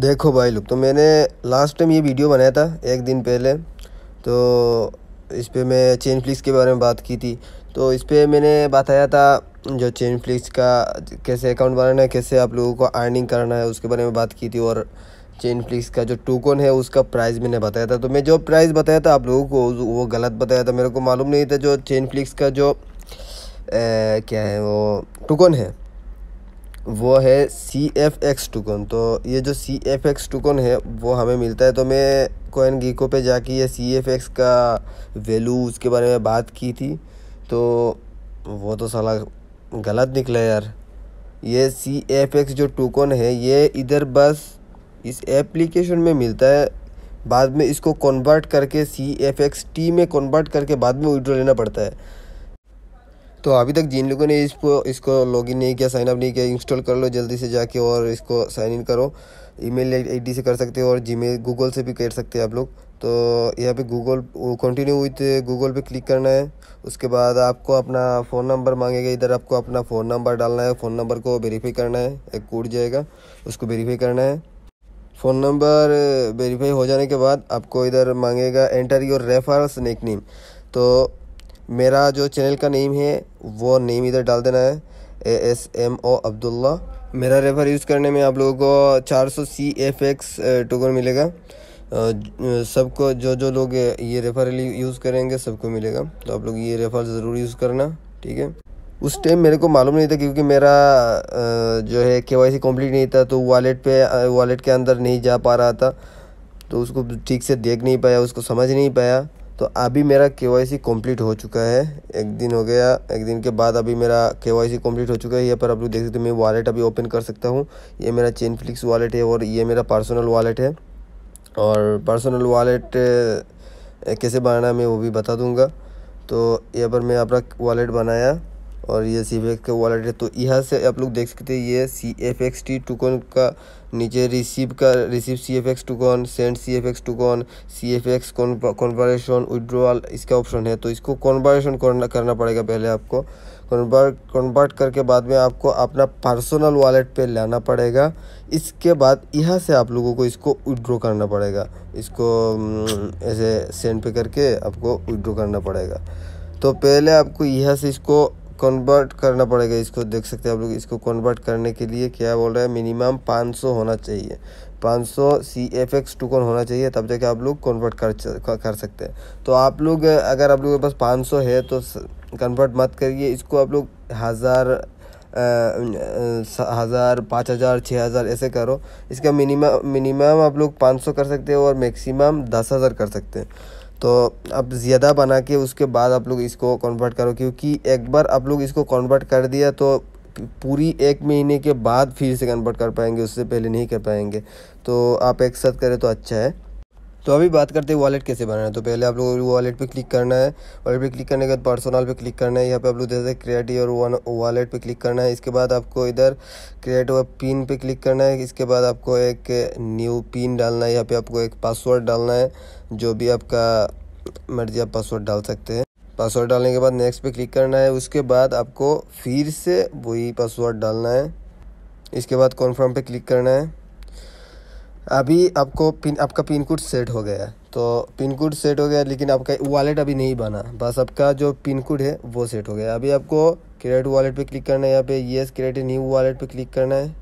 देखो भाई लोग तो मैंने लास्ट टाइम ये वीडियो बनाया था एक दिन पहले तो इस पर मैं चेन फ्लिक्स के बारे में बात की थी तो इस पर मैंने बताया था जो चेन फ्लिक्स का कैसे अकाउंट बनाना है कैसे आप लोगों को अर्निंग करना है उसके बारे में बात की थी और चेन फ्लिक्स का जो टोकन है उसका प्राइस मैंने बताया था तो मैं जो प्राइस बताया था आप लोगों को वो गलत बताया था मेरे को मालूम नहीं था जो चेन फ्लिक्स का जो ए, क्या है वो टोकन है वो है सी एफ एक्स टोकन तो ये जो सी एफ एक्स टोकन है वो हमें मिलता है तो मैं कोइन गीको पे जाके ये सी एफ एक्स का वैल्यू उसके बारे में बात की थी तो वो तो साला गलत निकला यार ये सी एफ एक्स जो टोकन है ये इधर बस इस एप्लीकेशन में मिलता है बाद में इसको कन्वर्ट करके सी एफ एक्स टी में कन्वर्ट करके बाद में विड्रॉ लेना पड़ता है तो अभी तक जिन लोगों ने इसको इसको लॉगिन नहीं किया साइन अप नहीं किया इंस्टॉल कर लो जल्दी से जाके और इसको साइन इन करो ईमेल आईडी से कर सकते हो और जीमेल गूगल से भी कर सकते हैं आप लोग तो यहाँ पे गूगल कंटिन्यू हुई थी तो गूगल पे क्लिक करना है उसके बाद आपको अपना फ़ोन नंबर मांगेगा इधर आपको अपना फ़ोन नंबर डालना है फ़ोन नंबर को वेरीफाई करना है एक कोड जाएगा उसको वेरीफाई करना है फ़ोन नंबर वेरीफाई हो जाने के बाद आपको इधर मांगेगा enter your referrals nick name तो मेरा जो चैनल का नेम है वो नेम इधर डाल देना है A S M O Abdullah मेरा रेफर यूज़ करने में आप लोगों को 400 सौ सी एफ एक्स टोकन मिलेगा सबको जो जो लोग ये रेफर यूज़ करेंगे सबको मिलेगा तो आप लोग ये रेफर ज़रूर यूज़ करना ठीक है उस टाइम मेरे को मालूम नहीं था क्योंकि मेरा जो है के वाई सी कम्प्लीट नहीं था तो वॉलेट पे वॉलेट के अंदर नहीं जा पा रहा था तो उसको ठीक से देख नहीं पाया उसको समझ नहीं पाया तो अभी मेरा के वाई सी कम्प्लीट हो चुका है एक दिन हो गया एक दिन के बाद अभी मेरा के वाई सी कम्प्लीट हो चुका है यहाँ पर आप लोग देख सकते हो मैं वॉलेट अभी ओपन कर सकता हूँ ये मेरा चेन फ्लिक्स वॉलेट है और ये मेरा पर्सनल वॉलेट है और पर्सनल वॉलेट कैसे बनाना है मैं वो भी बता दूँगा तो यहाँ पर मैं अपना वॉलेट बनाया और ये सी एफ का वॉलेट है तो यहाँ से आप लोग देख सकते हैं ये C F X T token का नीचे रिसीव का receive C F X token send C F X token C F X conversion withdrawal इसका ऑप्शन है तो इसको कॉन्वर्शन करना करना पड़ेगा पहले आपको कन्वर्ट कन्वर्ट करके बाद में आपको अपना पर्सनल वॉलेट पे लाना पड़ेगा इसके बाद यहाँ से आप लोगों को इसको विड्रो करना पड़ेगा इसको ऐसे सेंड पे करके आपको विड्रो करना पड़ेगा तो पहले आपको यहाँ से इसको कन्वर्ट करना पड़ेगा इसको देख सकते हैं आप लोग इसको कन्वर्ट करने के लिए क्या बोल रहा है मिनिमम 500 होना चाहिए 500 सौ सी एफ एक्स टूकन होना चाहिए तब जाके आप लोग कन्वर्ट कर कर सकते हैं तो आप लोग अगर आप लोग के पास 500 है तो कन्वर्ट मत करिए इसको आप लोग हज़ार हज़ार पाँच हज़ार छः हज़ार ऐसे करो इसका मिनिमम मिनिमम आप लोग सौ कर सकते हो और मैक्सिमम दस हज़ार कर सकते हैं तो अब ज़्यादा बना के उसके बाद आप लोग इसको कन्वर्ट करो क्योंकि एक बार आप लोग इसको कन्वर्ट कर दिया तो पूरी एक महीने के बाद फिर से कन्वर्ट कर पाएंगे उससे पहले नहीं कर पाएंगे तो आप एक साथ करें तो अच्छा है तो अभी बात करते हैं वॉलेट कैसे बनाना है तो पहले आप लोग वॉलेट पे क्लिक करना है वॉलेट पे क्लिक करने के बाद पर्सनल पे क्लिक करना है यहाँ पे आप लोग जैसे क्रिएट और वॉलेट पे क्लिक करना है इसके बाद आपको इधर क्रिएट और पिन पे क्लिक करना है इसके बाद आपको एक न्यू पिन डालना है यहाँ पे आपको एक पासवर्ड डालना है जो भी आपका मर्जी आप पासवर्ड डाल सकते हैं पासवर्ड डालने के बाद नेक्स्ट पे क्लिक करना है उसके बाद आपको फिर से वही पासवर्ड डालना है इसके बाद कॉन्फर्म पे क्लिक करना है अभी आपको पिन आपका पिन कोड सेट हो गया तो पिन कोड सेट हो गया लेकिन आपका वॉलेट अभी नहीं बना बस आपका जो पिन कोड है वो सेट हो गया अभी आपको क्रेडिट वॉलेट पे क्लिक करना है यहाँ पे येस क्रेडिट न्यू वॉलेट पे क्लिक करना है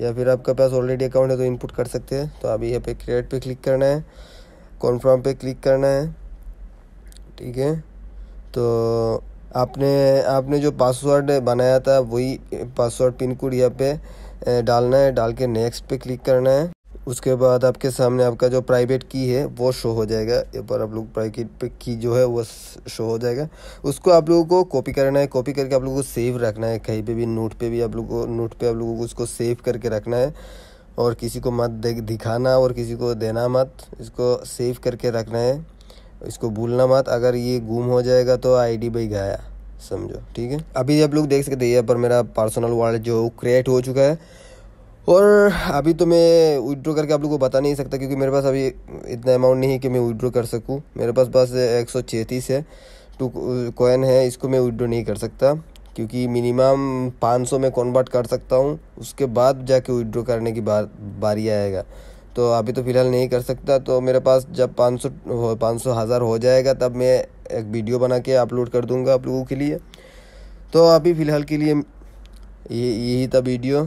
या फिर आपके पास ऑलरेडी अकाउंट है तो इनपुट कर सकते हैं तो अभी यहाँ पे क्रेडिट पे क्लिक करना है कॉन्फर्म पे क्लिक करना है ठीक है तो आपने आपने जो पासवर्ड बनाया था वही पासवर्ड पिन कोड यहाँ पे डालना है डाल के नेक्स्ट पे क्लिक करना है उसके बाद आपके सामने आपका जो प्राइवेट की है वो शो हो जाएगा एक बार आप लोग प्राइवेट की जो है वो शो हो जाएगा उसको आप लोगों को कॉपी करना है कॉपी करके आप लोगों को सेव रखना है कहीं पे भी नोट पे भी आप लोगों को नोट पे आप लोगों को उसको सेव करके रखना है और किसी को मत देख दिखाना और किसी को देना मत इसको सेव करके रखना है इसको भूलना मत अगर ये गुम हो जाएगा तो आई भाई गया समझो ठीक है अभी आप लोग देख सकते हैं यहाँ पर मेरा पर्सनल वॉलेट जो क्रिएट हो चुका है और अभी तो मैं विड्रो करके आप लोग को बता नहीं सकता क्योंकि मेरे पास अभी इतना अमाउंट नहीं है कि मैं विदड्रो कर सकूँ मेरे पास बस एक सौ है टू कोइन है इसको मैं विदड्रो नहीं कर सकता क्योंकि मिनिमम 500 में कन्वर्ट कर सकता हूँ उसके बाद जाके विड्रो करने की बार बारी आएगा तो अभी तो फ़िलहाल नहीं कर सकता तो मेरे पास जब 500 सौ पाँच सौ हज़ार हो जाएगा तब मैं एक वीडियो बना के अपलोड कर दूँगा आप लोगों के लिए तो अभी फ़िलहाल के लिए ये यही था वीडियो